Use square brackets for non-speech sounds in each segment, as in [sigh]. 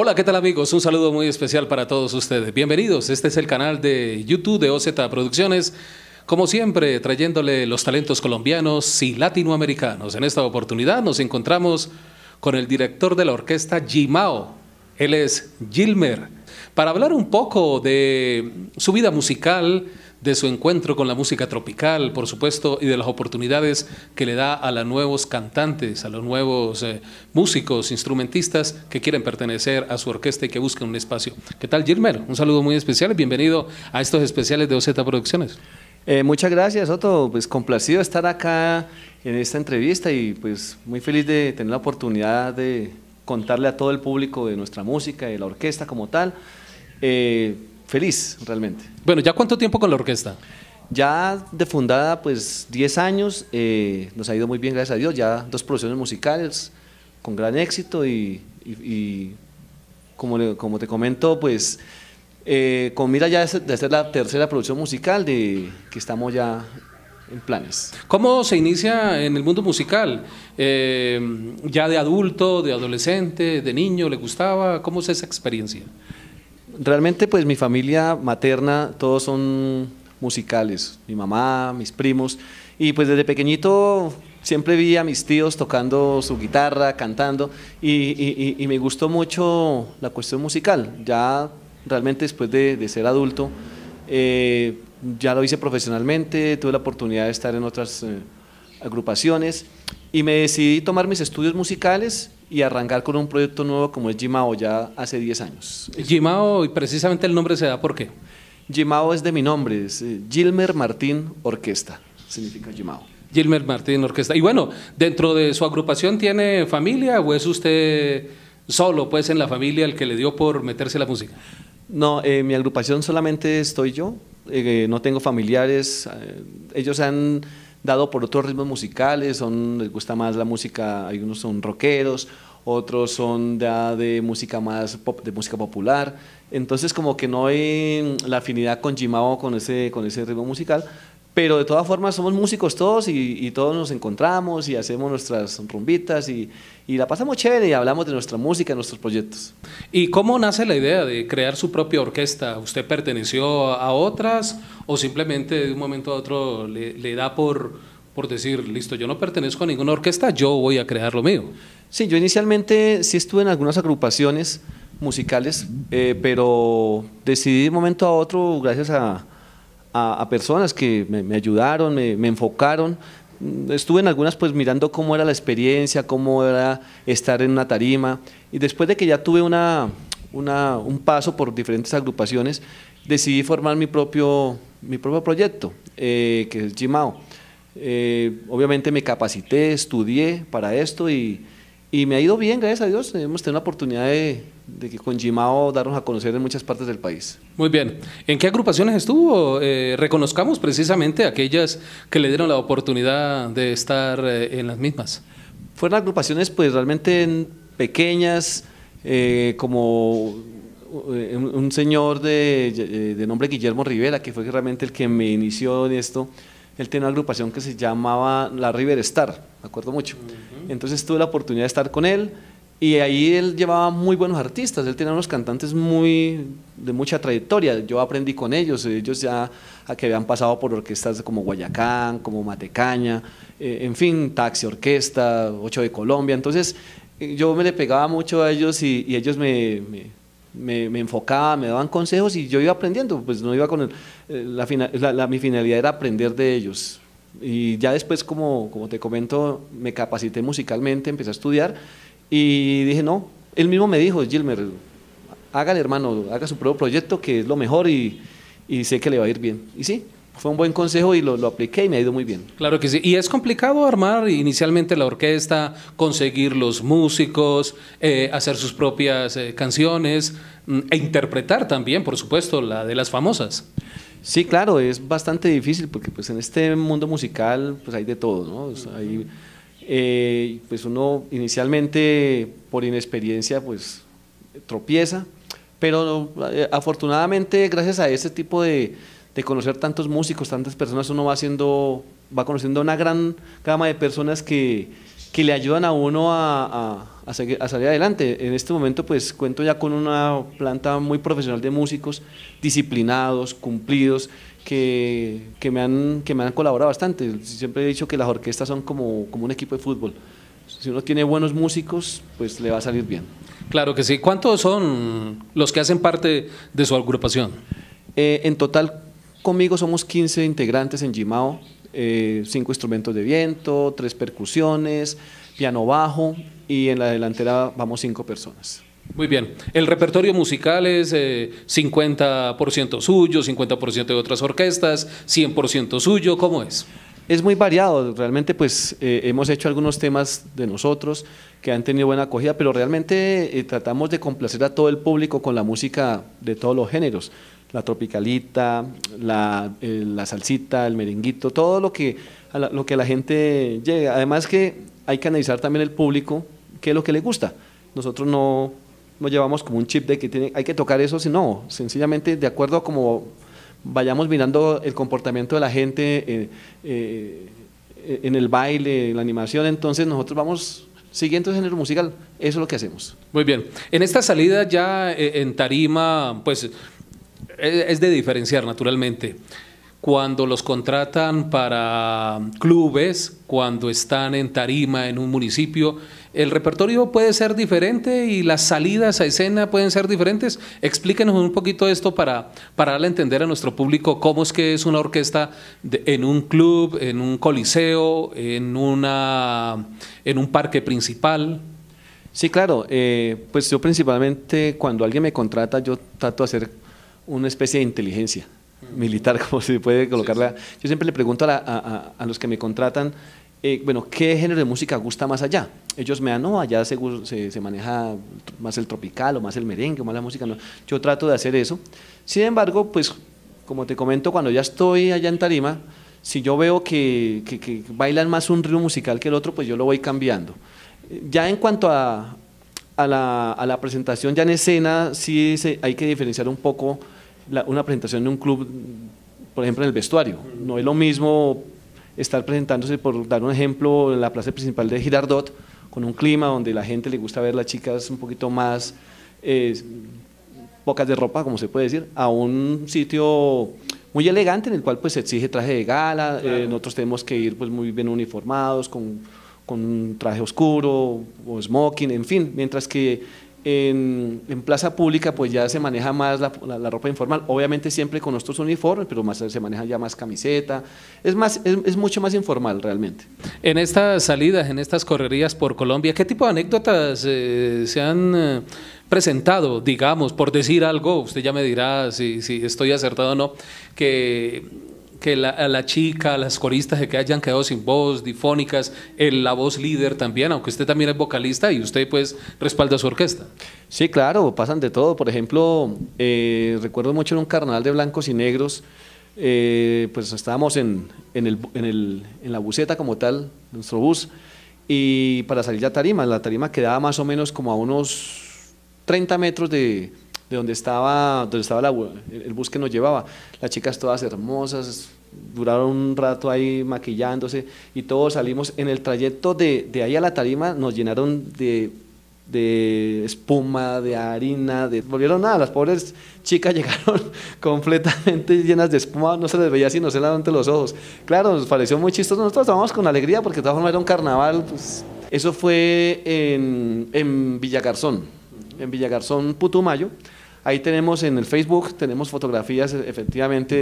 Hola, ¿qué tal amigos? Un saludo muy especial para todos ustedes. Bienvenidos, este es el canal de YouTube de OZ Producciones, como siempre trayéndole los talentos colombianos y latinoamericanos. En esta oportunidad nos encontramos con el director de la orquesta Jimao, él es Gilmer, para hablar un poco de su vida musical, de su encuentro con la música tropical, por supuesto, y de las oportunidades que le da a los nuevos cantantes, a los nuevos eh, músicos, instrumentistas que quieren pertenecer a su orquesta y que busquen un espacio. ¿Qué tal, Gilmer? Un saludo muy especial bienvenido a estos especiales de OZ Producciones. Eh, muchas gracias, Otto. Pues complacido estar acá en esta entrevista y pues muy feliz de tener la oportunidad de contarle a todo el público de nuestra música, de la orquesta como tal. Eh, feliz realmente. Bueno, ¿ya cuánto tiempo con la orquesta? Ya de fundada, pues 10 años, eh, nos ha ido muy bien, gracias a Dios, ya dos producciones musicales con gran éxito y, como, como te comento, pues eh, con mira ya de hacer la tercera producción musical de que estamos ya en planes. ¿Cómo se inicia en el mundo musical? Eh, ¿Ya de adulto, de adolescente, de niño, le gustaba? ¿Cómo es esa experiencia? realmente pues mi familia materna, todos son musicales, mi mamá, mis primos, y pues desde pequeñito siempre vi a mis tíos tocando su guitarra, cantando, y, me gustó mucho la cuestión musical. Ya realmente después de, ser adulto, eh, ya lo hice profesionalmente, tuve la oportunidad de estar en otras eh, agrupaciones, y me decidí tomar mis estudios musicales y arrancar con un proyecto nuevo como es Gimao ya hace 10 años. Gimao, y precisamente el nombre se da por qué. Gimao es de mi nombre, es eh, Gilmer Martín Orquesta, significa Gimao. Gilmer Martín Orquesta. Y bueno, dentro de su agrupación tiene familia o es usted solo, pues en la familia, el que le dio por meterse la música? No, en eh, mi agrupación solamente estoy yo, eh, no tengo familiares, ellos han dado por otros ritmos musicales, son, les gusta más la música, algunos son rockeros, otros son ya de música más de música popular. Entonces como que no hay la afinidad con Jimao, con ese, con ese ritmo musical, pero de todas formas somos músicos todos y, todos nos encontramos y hacemos nuestras rumbitas y, y, la pasamos chévere y hablamos de nuestra música, de nuestros proyectos. ¿Y cómo nace la idea de crear su propia orquesta? ¿Usted perteneció a otras o simplemente de un momento a otro le, da por, por decir, listo, yo no pertenezco a ninguna orquesta, yo voy a crear lo mío? Sí, yo inicialmente sí estuve en algunas agrupaciones musicales, eh, pero decidí de un momento a otro, gracias a a, personas que me, ayudaron, me, enfocaron. Estuve en algunas pues mirando cómo era la experiencia, cómo era estar en una tarima. Y después de que ya tuve una, un paso por diferentes agrupaciones, decidí formar mi propio, mi propio proyecto, eh, que es Gimao. Eh, obviamente me capacité, estudié para esto y, y me ha ido bien, gracias a Dios. Hemos tenido la oportunidad de, de que con Jimao darnos a conocer en muchas partes del país. Muy bien. ¿En qué agrupaciones estuvo? Eh, reconozcamos precisamente aquellas que le dieron la oportunidad de estar eh, en las mismas. Fueron agrupaciones pues realmente pequeñas, eh, como un, señor de, nombre Guillermo Rivera, que fue realmente el que me inició en esto. Él tenía una agrupación que se llamaba La River Star, me acuerdo mucho. Entonces tuve la oportunidad de estar con él y ahí él llevaba muy buenos artistas, él tenía unos cantantes muy de mucha trayectoria, yo aprendí con ellos, ellos ya a que habían pasado por orquestas como Guayacán, como Matecaña, eh, en fin, Taxi Orquesta, Ocho de Colombia, entonces eh, yo me le pegaba mucho a ellos y, ellos me, me, me, enfocaban, me daban consejos y yo iba aprendiendo, pues no iba con eh, la, la, mi finalidad era aprender de ellos. Y ya después, como, como te comento, me capacité musicalmente, empecé a estudiar y dije, no, él mismo me dijo, Gilmer, hágale hermano, haga su propio proyecto que es lo mejor y, sé que le va a ir bien. Y sí, fue un buen consejo y lo, lo, apliqué y me ha ido muy bien. Claro que sí. Y es complicado armar inicialmente la orquesta, conseguir los músicos, eh, hacer sus propias eh, canciones mm, e interpretar también, por supuesto, la de las famosas. Sí, claro, es bastante difícil porque pues en este mundo musical pues hay de todo, ¿no? Eh, pues uno inicialmente por inexperiencia pues tropieza, pero eh, afortunadamente gracias a este tipo de, de, conocer tantos músicos, tantas personas, uno va haciendo, va conociendo una gran gama de personas que, que le ayudan a uno a, salir adelante. En este momento pues cuento ya con una planta muy profesional de músicos, disciplinados, cumplidos, que, me, han, que me han colaborado bastante. Siempre he dicho que las orquestas son como, como un equipo de fútbol. Si uno tiene buenos músicos, pues le va a salir bien. Claro que sí. ¿Cuántos son los que hacen parte de su agrupación? Eh, en total, conmigo somos 15 integrantes en Gimao eh, cinco instrumentos de viento, tres percusiones, piano bajo y en la delantera vamos cinco personas. Muy bien. El repertorio musical es 50% eh, suyo, 50% de otras orquestas, 100% suyo, ¿cómo es? Es muy variado, realmente pues eh, hemos hecho algunos temas de nosotros que han tenido buena acogida, pero realmente tratamos de complacer a todo el público con la música de todos los géneros la tropicalita, eh, la, salsita, el merenguito, todo lo que, a la, lo que la gente llega. Además que hay que analizar también el público, qué es lo que le gusta. Nosotros no, llevamos como un chip de que tiene, hay que tocar eso, sino sencillamente de acuerdo a cómo vayamos mirando el comportamiento de la gente eh, eh, en el baile, en la animación, entonces nosotros vamos siguiendo el género musical, eso es lo que hacemos. Muy bien, en esta salida ya en Tarima, pues es de diferenciar naturalmente. Cuando los contratan para clubes, cuando están en tarima en un municipio, el repertorio puede ser diferente y las salidas a escena pueden ser diferentes. Explíquenos un poquito esto para, para darle a entender a nuestro público cómo es que es una orquesta en un club, en un coliseo, en, una, en un parque principal. Sí, claro. Eh, pues yo principalmente cuando alguien me contrata, yo trato de hacer una especie de inteligencia militar, [laughs] como se puede colocarla. Yo siempre le pregunto a, los que me contratan, eh, bueno, ¿qué género de música gusta más allá? Ellos me dan, no, allá se, maneja más el tropical o más el merengue o más la música. Yo trato de hacer eso. Sin embargo, pues, como te comento, cuando ya estoy allá en Tarima, si yo veo que, bailan más un ritmo musical que el otro, pues yo lo voy cambiando. Ya en cuanto a, la, presentación, ya en escena, sí se, hay que diferenciar un poco una presentación de un club, por ejemplo, en el vestuario. No es lo mismo estar presentándose, por dar un ejemplo, en la plaza principal de Girardot, con un clima donde la gente le gusta ver las chicas un poquito más eh, pocas de ropa, como se puede decir, a un sitio muy elegante en el cual pues se exige traje de gala, eh, nosotros tenemos que ir pues muy bien uniformados, con, traje oscuro o smoking, en fin, mientras que en, plaza pública pues ya se maneja más la, ropa informal, obviamente siempre con nuestros uniformes, pero más se maneja ya más camiseta, es, más, es, mucho más informal realmente. En estas salidas, en estas correrías por Colombia, ¿qué tipo de anécdotas eh, se han eh, presentado, digamos, por decir algo? Usted ya me dirá si, si estoy acertado o no, que que la, a la chica, a las coristas que hayan quedado sin voz, difónicas, la voz líder también, aunque usted también es vocalista y usted pues respalda su orquesta. Sí, claro, pasan de todo. Por ejemplo, eh, recuerdo mucho en un carnaval de blancos y negros, eh, pues estábamos en, en, la buseta como tal, nuestro bus, y para salir la tarima, la tarima quedaba más o menos como a unos 30 metros de, de donde estaba, donde estaba el bus que nos llevaba. Las chicas todas hermosas, duraron un rato ahí maquillándose y todos salimos. En el trayecto de, ahí a la tarima nos llenaron de, espuma, de harina, de... volvieron nada, las pobres chicas [laughs] llegaron [laughs] completamente llenas de espuma, no se les veía así, no se se ante los ojos. Claro, nos pareció muy chistoso, nosotros estábamos con alegría porque de todas formas era un carnaval. Pues, eso fue en, en Villagarzón, en Villagarzón Putumayo. Ahí tenemos en el Facebook, tenemos fotografías e, efectivamente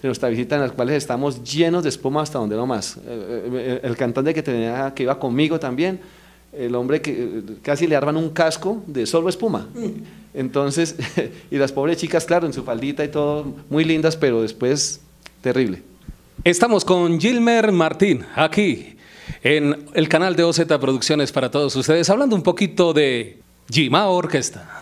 de nuestra visita en las cuales estamos llenos de espuma hasta donde no más. Eh, eh, el, cantante que, tenía, que iba conmigo también, el hombre que eh, casi le arman un casco de solo espuma. Mm. Entonces, [laughs] y las pobres chicas, claro, en su faldita y todo, muy lindas, pero después terrible. Estamos con Gilmer Martín, aquí, en el canal de OZ Producciones para todos ustedes, hablando un poquito de Jima Orquesta.